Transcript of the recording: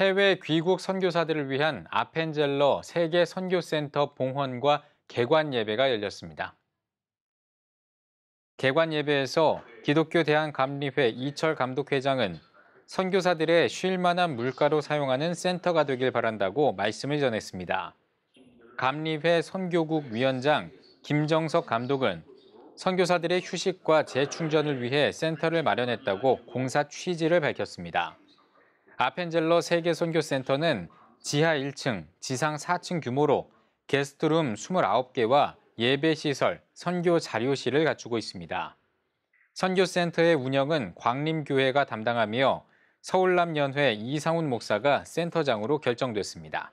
해외 귀국 선교사들을 위한 아펜젤러 세계 선교센터 봉헌과 개관 예배가 열렸습니다. 개관 예배에서 기독교 대한감리회 이철 감독회장은 선교사들의 쉴 만한 물가로 사용하는 센터가 되길 바란다고 말씀을 전했습니다. 감리회 선교국 위원장 김정석 감독은 선교사들의 휴식과 재충전을 위해 센터를 마련했다고 공사 취지를 밝혔습니다. 아펜젤러 세계 선교센터는 지하 1층, 지상 4층 규모로 게스트룸 29개와 예배시설, 선교 자료실을 갖추고 있습니다. 선교센터의 운영은 광림교회가 담당하며 서울남연회 이상훈 목사가 센터장으로 결정됐습니다.